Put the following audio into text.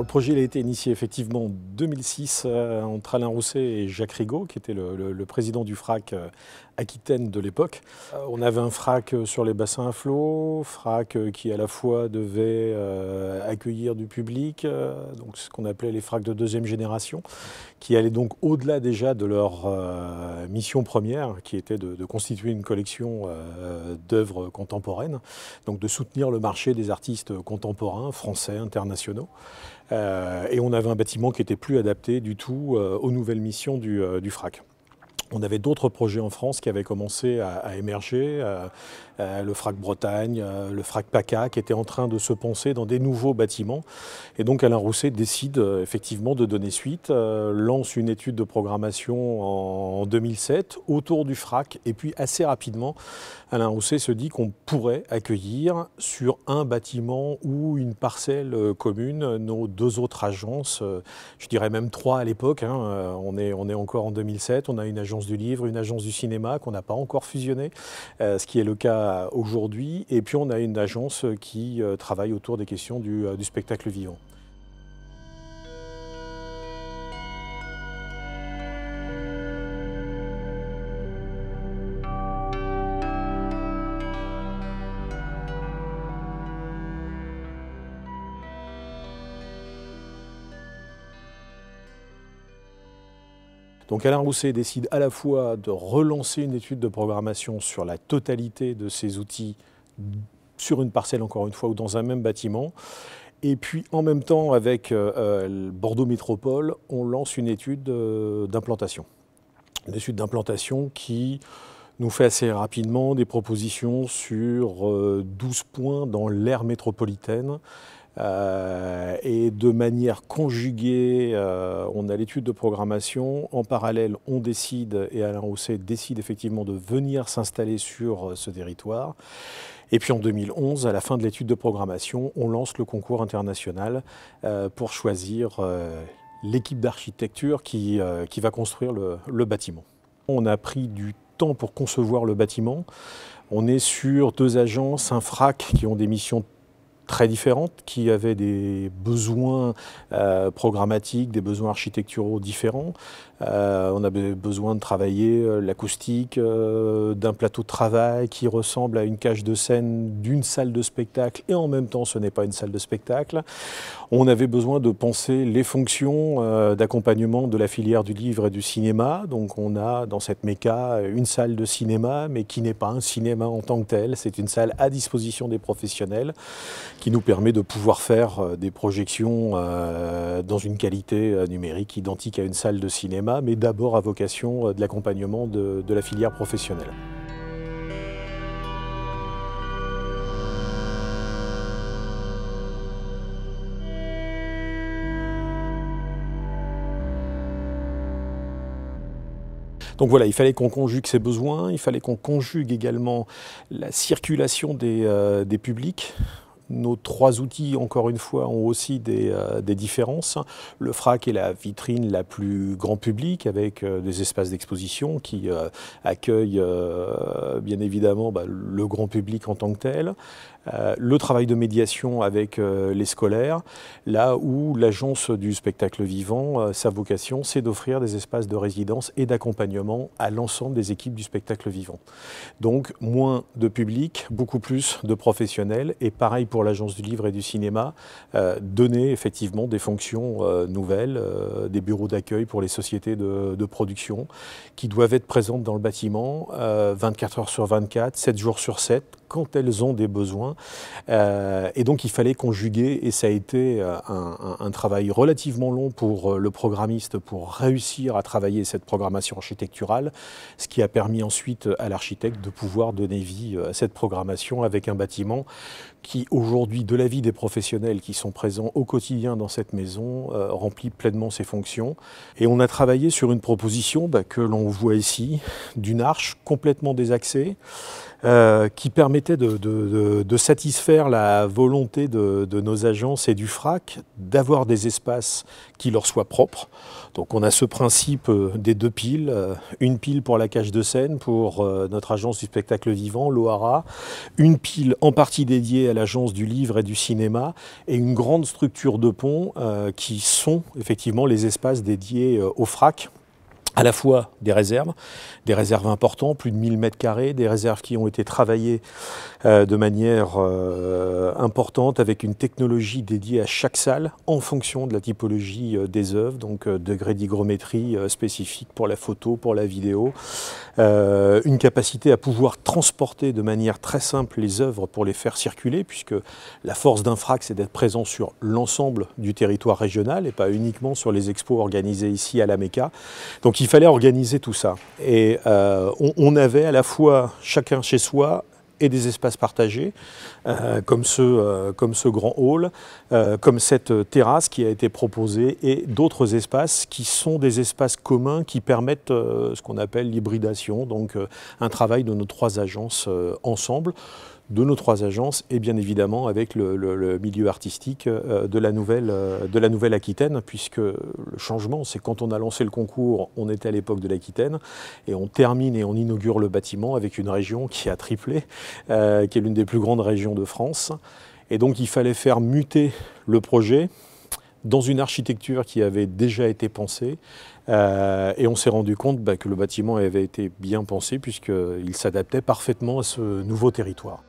le projet a été initié effectivement en 2006 euh, entre Alain Rousset et Jacques Rigaud, qui était le, président du FRAC euh, Aquitaine de l'époque. Euh, on avait un FRAC sur les bassins à flot, FRAC qui à la fois devait accueillir du public, donc ce qu'on appelait les FRAC de deuxième génération, qui allait donc au-delà déjà de leur mission première, qui était de, de constituer une collection d'œuvres contemporaines, donc de soutenir le marché des artistes contemporains, français, internationaux. Euh, et on avait un bâtiment qui était plus adapté du tout euh, aux nouvelles missions du, euh, du FRAC on avait d'autres projets en France qui avaient commencé à, émerger, euh, euh, le FRAC Bretagne, euh, le FRAC PACA, qui étaient en train de se penser dans des nouveaux bâtiments. Et donc Alain Rousset décide effectivement de donner suite, lance une étude de programmation en, 2007 autour du FRAC, et puis assez rapidement, Alain Rousset se dit qu'on pourrait accueillir sur un bâtiment ou une parcelle commune nos deux autres agences, je dirais même trois à l'époque, hein, on, est, on est encore en 2007, on a une agence du livre, une agence du cinéma qu'on n'a pas encore fusionnée, euh, ce qui est le cas aujourd'hui. Et puis on a une agence qui euh, travaille autour des questions du euh, spectacle vivant. Donc Alain Rousset décide à la fois de relancer une étude de programmation sur la totalité de ces outils sur une parcelle encore une fois ou dans un même bâtiment. Et puis en même temps avec euh, euh, Bordeaux Métropole, on lance une étude euh, d'implantation. Une étude d'implantation qui nous fait assez rapidement des propositions sur 12 points dans l'aire métropolitaine euh, et de manière conjuguée, euh, on a l'étude de programmation. En parallèle, on décide, et Alain Rousset décide effectivement de venir s'installer sur euh, ce territoire. Et puis en 2011, à la fin de l'étude de programmation, on lance le concours international pour choisir l'équipe d'architecture qui, qui, va construire le bâtiment. On a pris du temps pour concevoir le bâtiment. On est sur deux agences, un FRAC qui ont des missions très différentes, qui avaient des besoins euh, programmatiques, des besoins architecturaux différents. Euh, on avait besoin de travailler euh, l'acoustique d'un plateau de travail qui ressemble à une cage de scène d'une salle de spectacle et en même temps ce n'est pas une salle de spectacle. On avait besoin de penser les fonctions d'accompagnement de la filière du livre et du cinéma. Donc on a dans cette méca une salle de cinéma mais qui n'est pas un cinéma en tant que tel, c'est une salle à disposition des professionnels qui nous permet de pouvoir faire euh, des projections euh, dans une qualité euh, numérique identique à une salle de cinéma, mais d'abord à vocation de l'accompagnement de, la filière professionnelle. Donc voilà, il fallait qu'on conjugue ces besoins, il fallait qu'on conjugue également la circulation des publics nos trois outils, encore une fois, ont aussi euh, des, différences. Le FRAC est la vitrine la plus grand public avec euh, des espaces d'exposition qui euh, accueillent bien évidemment bah, le grand public en tant que tel. le travail de médiation avec les scolaires, là où l'agence du spectacle vivant, sa vocation, c'est d'offrir des espaces de résidence et d'accompagnement à l'ensemble des équipes du spectacle vivant. Donc moins de public, beaucoup plus de professionnels et pareil pour pour l'Agence du livre et du cinéma, euh, donner effectivement des fonctions euh, nouvelles, euh, des bureaux d'accueil pour les sociétés de, de, production qui doivent être présentes dans le bâtiment 24 heures sur 24, 7 jours sur 7, quand elles ont des besoins. Euh, et donc il fallait conjuguer, et ça a été euh, un, travail relativement long pour euh, le programmiste pour réussir à travailler cette programmation architecturale, ce qui a permis ensuite à l'architecte de pouvoir donner vie à cette programmation avec un bâtiment qui aujourd'hui, de la vie des professionnels qui sont présents au quotidien dans cette maison, remplit pleinement ses fonctions. Et on a travaillé sur une proposition bah, que l'on voit ici, d'une arche complètement désaxée euh, qui permettait de, satisfaire la volonté de, nos agences et du FRAC d'avoir des espaces qui leur soient propres. Donc on a ce principe euh, des deux piles, euh, une pile pour la cage de scène, pour notre agence du spectacle vivant, l'OARA, une pile en partie dédiée à l'agence du livre et du cinéma, et une grande structure de pont qui sont effectivement les espaces dédiés au FRAC à la fois des réserves, des réserves importantes, plus de 1000 mètres carrés, des réserves qui ont été travaillées euh, de manière euh, importante avec une technologie dédiée à chaque salle en fonction de la typologie euh, des œuvres, donc degré d'hygrométrie spécifique pour la photo, pour la vidéo, une capacité à pouvoir transporter de manière très simple les œuvres pour les faire circuler, puisque la force frac, c'est d'être présent sur l'ensemble du territoire régional et pas uniquement sur les expos organisés ici à la MECA, Donc il fallait organiser tout ça. Et euh, on, avait à la fois chacun chez soi et des espaces partagés, euh, comme, euh, comme ce grand hall, comme cette terrasse qui a été proposée, et d'autres espaces qui sont des espaces communs qui permettent ce qu'on appelle l'hybridation, donc un travail de nos trois agences ensemble de nos trois agences et bien évidemment avec le, milieu artistique de la Nouvelle-Aquitaine, de la nouvelle euh, puisque le changement, c'est quand on a lancé le concours, on était à l'époque de l'Aquitaine, et on termine et on inaugure le bâtiment avec une région qui a triplé, euh, qui est l'une des plus grandes régions de France. Et donc il fallait faire muter le projet dans une architecture qui avait déjà été pensée. Euh, et on s'est rendu compte bah, que le bâtiment avait été bien pensé puisqu'il s'adaptait parfaitement à ce nouveau territoire.